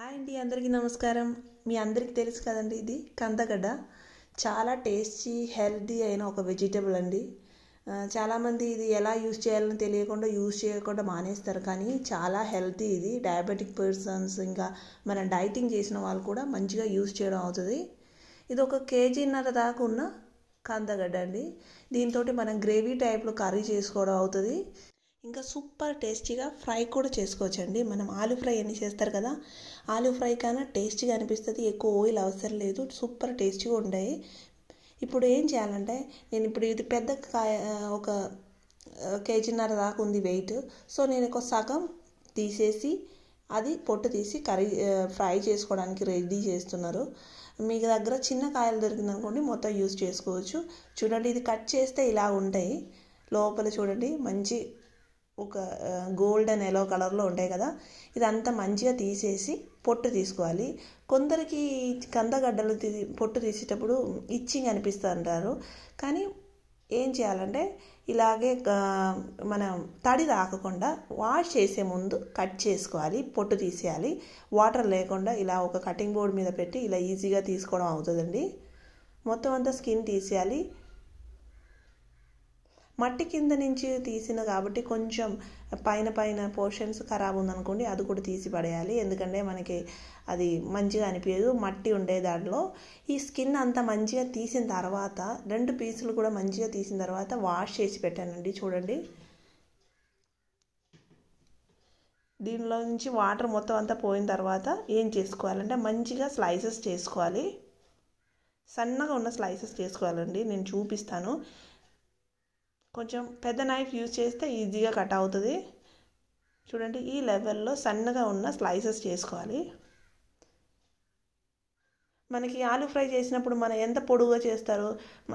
hi అండి అందరికీ నమస్కారం మీ అందరికీ తెలుసు కదండి ఇది కందగడ్డ చాలా టేస్టీ హెల్దీ అయిన ఒక వెజిటేబుల్ అండి చాలామంది ఇది ఎలా యూజ్ చేయాలని తెలియకుండా యూజ్ చేయకుండా మానేస్తారు కానీ చాలా హెల్తీ ఇది డయాబెటిక్ పర్సన్స్ ఇంకా మనం డైటింగ్ చేసిన వాళ్ళు కూడా మంచిగా యూజ్ చేయడం అవుతుంది ఇది ఒక కేజీన్నర దాకా ఉన్న కందగడ్డ అండి దీంతో మనం గ్రేవీ టైప్లో కర్రీ చేసుకోవడం అవుతుంది ఇంకా సూపర్ టేస్టీగా ఫ్రై కూడా చేసుకోవచ్చండి మనం ఆలు ఫ్రై అన్ని చేస్తారు కదా ఆలు ఫ్రై కన్నా టేస్టీగా అనిపిస్తుంది ఎక్కువ ఆయిల్ అవసరం లేదు సూపర్ టేస్టీగా ఉంటాయి ఇప్పుడు ఏం చేయాలంటే నేను ఇప్పుడు ఇది పెద్ద కాయ ఒక కేజీన్నర దాకా ఉంది వెయిట్ సో నేను ఒక సగం తీసేసి అది పొట్టు తీసి కర్రీ ఫ్రై చేసుకోవడానికి రెడీ చేస్తున్నారు మీకు దగ్గర చిన్న కాయలు దొరికిందనుకోండి మొత్తం యూస్ చేసుకోవచ్చు చూడండి ఇది కట్ చేస్తే ఇలా ఉంటాయి లోపల చూడండి మంచి ఒక గోల్డెన్ ఎల్లో కలర్లో ఉంటాయి కదా ఇదంతా మంచిగా తీసేసి పొట్టు తీసుకోవాలి కొందరికి కందగడ్డలు పొట్టు తీసేటప్పుడు ఇచ్చింగ్ అనిపిస్తూ ఉంటారు కానీ ఏం చేయాలంటే ఇలాగే మనం తడి రాకుండా వాష్ చేసే ముందు కట్ చేసుకోవాలి పొట్టు తీసేయాలి వాటర్ లేకుండా ఇలా ఒక కటింగ్ బోర్డ్ మీద పెట్టి ఇలా ఈజీగా తీసుకోవడం అవుతుందండి మొత్తం అంతా స్కిన్ తీసేయాలి మట్టి కింద నుంచి తీసిన కాబట్టి కొంచెం పైన పైన పోర్షన్స్ ఖరాబ్ ఉందనుకోండి అది కూడా తీసి పడేయాలి ఎందుకంటే మనకి అది మంచిగా అనిపించదు మట్టి ఉండే దాంట్లో ఈ స్కిన్ అంతా మంచిగా తీసిన తర్వాత రెండు పీసులు కూడా మంచిగా తీసిన తర్వాత వాష్ చేసి పెట్టానండి చూడండి దీనిలో నుంచి వాటర్ మొత్తం అంతా పోయిన తర్వాత ఏం చేసుకోవాలంటే మంచిగా స్లైసెస్ చేసుకోవాలి సన్నగా ఉన్న స్లైసెస్ చేసుకోవాలండి నేను చూపిస్తాను కొంచెం పెద్ద నైఫ్ యూజ్ చేస్తే ఈజీగా కట్ అవుతుంది చూడండి ఈ లెవెల్లో సన్నగా ఉన్న స్లైసెస్ చేసుకోవాలి మనకి ఆలు ఫ్రై చేసినప్పుడు మనం ఎంత పొడుగా చేస్తారు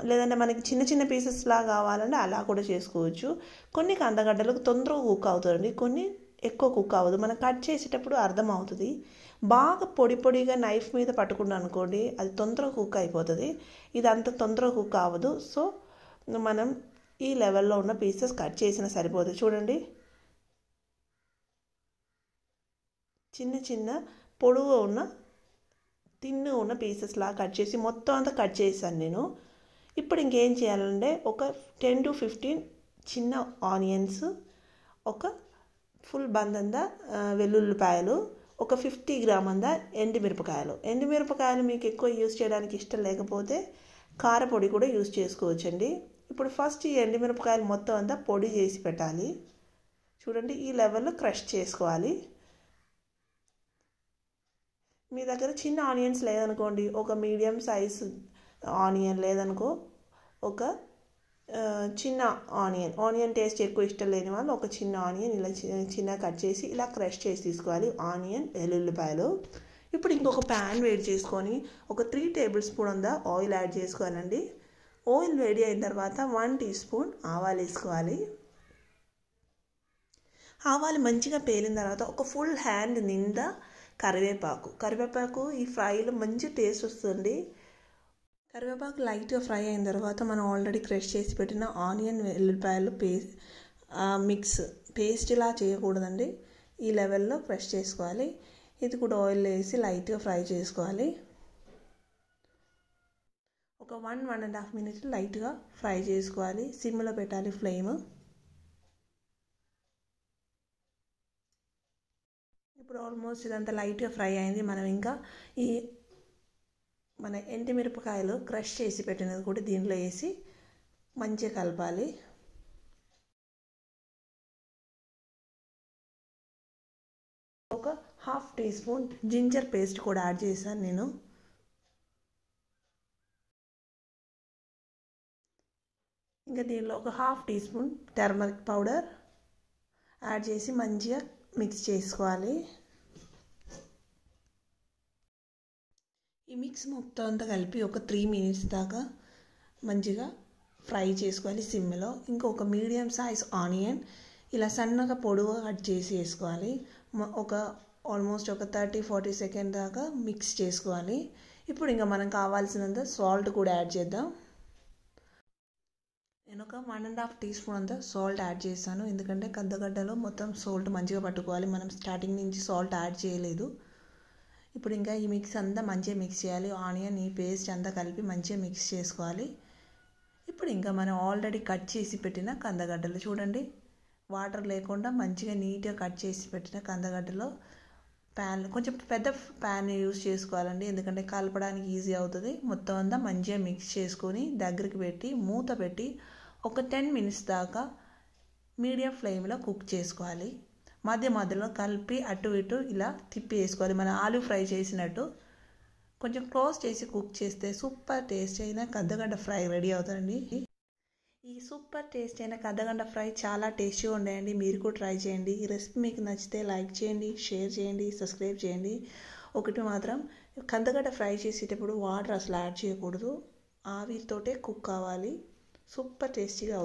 లేదంటే మనకి చిన్న చిన్న పీసెస్ లా కావాలంటే అలా కూడా చేసుకోవచ్చు కొన్ని కందగడ్డలకు తొందరగా కుక్ అవుతుంది కొన్ని ఎక్కువ కుక్ అవ్వదు మనం కట్ చేసేటప్పుడు అర్థం అవుతుంది బాగా పొడి పొడిగా నైఫ్ మీద పట్టుకున్నాం అనుకోండి అది తొందరగా కుక్ అయిపోతుంది ఇది అంత తొందరగా కుక్ అవ్వదు సో మనం ఈ లెవెల్లో ఉన్న పీసెస్ కట్ చేసిన సరిపోదు చూడండి చిన్న చిన్న పొడుగు ఉన్న తిన్ను ఉన్న పీసెస్లా కట్ చేసి మొత్తం అంతా కట్ చేశాను నేను ఇప్పుడు ఇంకేం చేయాలంటే ఒక టెన్ టు ఫిఫ్టీన్ చిన్న ఆనియన్స్ ఒక ఫుల్ బందంద వెల్లుల్లిపాయలు ఒక ఫిఫ్టీ గ్రామ్ అంద ఎండుమిరపకాయలు ఎండుమిరపకాయలు మీకు ఎక్కువ యూజ్ చేయడానికి ఇష్టం లేకపోతే కారపొడి కూడా యూస్ చేసుకోవచ్చండి ఇప్పుడు ఫస్ట్ ఈ ఎండిమిరపకాయలు మొత్తం అంతా పొడి చేసి పెట్టాలి చూడండి ఈ లెవెల్లో క్రష్ చేసుకోవాలి మీ దగ్గర చిన్న ఆనియన్స్ లేదనుకోండి ఒక మీడియం సైజ్ ఆనియన్ లేదనుకో ఒక చిన్న ఆనియన్ ఆనియన్ టేస్ట్ ఎక్కువ ఇష్టం లేని వాళ్ళు ఒక చిన్న ఆనియన్ ఇలా చిన్న కట్ చేసి ఇలా క్రష్ చేసి తీసుకోవాలి ఆనియన్ వెల్లుల్లిపాయలు ఇప్పుడు ఇంకొక ప్యాన్ వేడి చేసుకొని ఒక త్రీ టేబుల్ స్పూన్ అందా ఆయిల్ యాడ్ చేసుకోవాలండి ఆయిల్ వేడి అయిన తర్వాత వన్ టీ స్పూన్ ఆవాలు వేసుకోవాలి ఆవాలు మంచిగా పేలిన తర్వాత ఒక ఫుల్ హ్యాండ్ నిండా కరివేపాకు కరివేపాకు ఈ ఫ్రైలో మంచి టేస్ట్ వస్తుంది కరివేపాకు లైట్గా ఫ్రై అయిన తర్వాత మనం ఆల్రెడీ క్రష్ చేసి పెట్టిన ఆనియన్ వెల్లిపాయలు పేస్ట్ మిక్స్ పేస్ట్ ఇలా చేయకూడదండి ఈ లెవెల్లో క్రష్ చేసుకోవాలి ఇది కూడా ఆయిల్ వేసి లైట్గా ఫ్రై చేసుకోవాలి ఒక one one and half minute లైట్గా ఫ్రై చేసుకోవాలి సిమ్లో పెట్టాలి ఫ్లేమ్ ఇప్పుడు ఆల్మోస్ట్ ఇదంతా లైట్గా ఫ్రై అయింది మనం ఇంకా ఈ మన ఎండిమిరపకాయలు క్రష్ చేసి పెట్టినది కూడా దీనిలో వేసి మంచిగా కలపాలి half teaspoon ginger paste కూడా యాడ్ చేశాను నేను ఇంకా దీనిలో ఒక half teaspoon turmeric powder add చేసి మంచిగా మిక్స్ చేసుకోవాలి ఈ మిక్స్ మొత్తం అంతా కలిపి ఒక త్రీ మినిట్స్ దాకా మంచిగా ఫ్రై చేసుకోవాలి సిమ్లో ఇంకొక మీడియం సైజ్ ఆనియన్ ఇలా సన్నగా పొడవు కట్ చేసి వేసుకోవాలి ఒక ఆల్మోస్ట్ ఒక థర్టీ ఫార్టీ సెకండ్ దాకా మిక్స్ చేసుకోవాలి ఇప్పుడు ఇంకా మనం కావాల్సినంత సాల్ట్ కూడా యాడ్ చేద్దాం నేను ఒక one and half teaspoon అంతా సాల్ట్ యాడ్ చేశాను ఎందుకంటే కద్దగడ్డలో మొత్తం సాల్ట్ మంచిగా పట్టుకోవాలి మనం స్టార్టింగ్ నుంచి సాల్ట్ యాడ్ చేయలేదు ఇప్పుడు ఇంకా ఈ మిక్స్ అంతా మంచిగా మిక్స్ చేయాలి ఆనియన్ ఈ పేస్ట్ అంతా కలిపి మంచిగా మిక్స్ చేసుకోవాలి ఇప్పుడు ఇంకా మనం ఆల్రెడీ కట్ చేసి పెట్టిన కందగడ్డలు చూడండి వాటర్ లేకుండా మంచిగా నీట్గా కట్ చేసి పెట్టిన కందగడ్డలో ప్యాన్ కొంచెం పెద్ద ప్యాన్ యూస్ చేసుకోవాలండి ఎందుకంటే కలపడానికి ఈజీ అవుతుంది మొత్తం అంతా మంచిగా మిక్స్ చేసుకొని దగ్గరికి పెట్టి మూత పెట్టి ఒక టెన్ మినిట్స్ దాకా మీడియం ఫ్లేమ్లో కుక్ చేసుకోవాలి మధ్య మధ్యలో కలిపి అటు ఇటు ఇలా తిప్పి వేసుకోవాలి మన ఆలు ఫ్రై చేసినట్టు కొంచెం క్లోజ్ చేసి కుక్ చేస్తే సూపర్ టేస్ట్ అయిన కద్దగడ్డ ఫ్రై రెడీ అవుతుందండి ఈ సూపర్ టేస్ట్ అయిన కథగండ ఫ్రై చాలా టేస్టీగా ఉండేయండి మీరు కూడా ట్రై చేయండి ఈ రెసిపీ మీకు నచ్చితే లైక్ చేయండి షేర్ చేయండి సబ్స్క్రైబ్ చేయండి ఒకటి మాత్రం కందగడ్డ ఫ్రై చేసేటప్పుడు వాటర్ అసలు యాడ్ చేయకూడదు ఆవిరితోటే కుక్ కావాలి సూపర్ టేస్టీగా